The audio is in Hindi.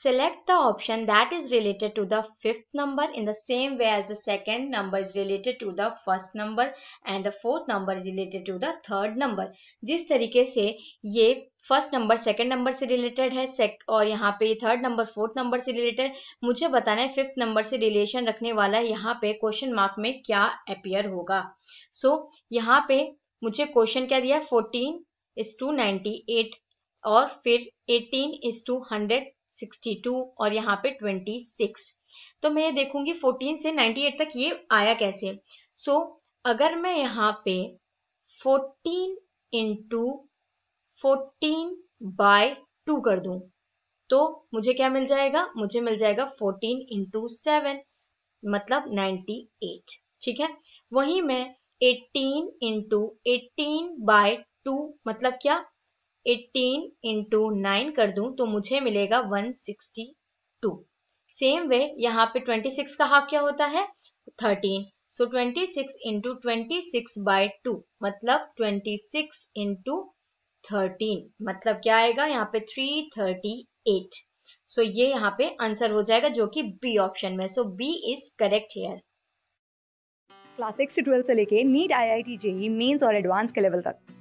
Select the option that is related to the fifth number in the same way as the second number is related to the first number and the fourth number is related to the third number. jis tarike se ye first number second number से रिलेटेड है सेक और यहाँ पे थर्ड नंबर फोर्थ नंबर से रिलेटेड मुझे बताना है फिफ्थ नंबर से रिलेशन रखने वाला है यहाँ पे क्वेश्चन मार्क में क्या अपियर होगा सो so, यहाँ पे मुझे क्वेश्चन क्या दिया fourteen is to ninety eight और फिर एटीन इज टू हंड्रेड 62 और यहाँ पे 26 तो मैं ये देखूंगी 14 से 98 तक ये आया कैसे सो so, अगर मैं यहाँ पे 14 इंटू फोर्टीन बाय टू कर दू तो मुझे क्या मिल जाएगा मुझे मिल जाएगा 14 इंटू सेवन मतलब 98 ठीक है वही मैं 18 इंटू एटीन बाय टू मतलब क्या एटीन इंटू नाइन कर दूं तो मुझे मिलेगा one sixty two same way यहाँ पे ट्वेंटी सिक्स का हाफ क्या होता है thirteen so twenty six into twenty six by two मतलब ट्वेंटी सिक्स इंटू थर्टीन मतलब क्या आएगा यहाँ पे थ्री थर्टी एट सो ये यहाँ पे आंसर हो जाएगा जो कि बी ऑप्शन में so B is correct here class six से से लेके NEET I I T JEE mains और एडवांस के लेवल तक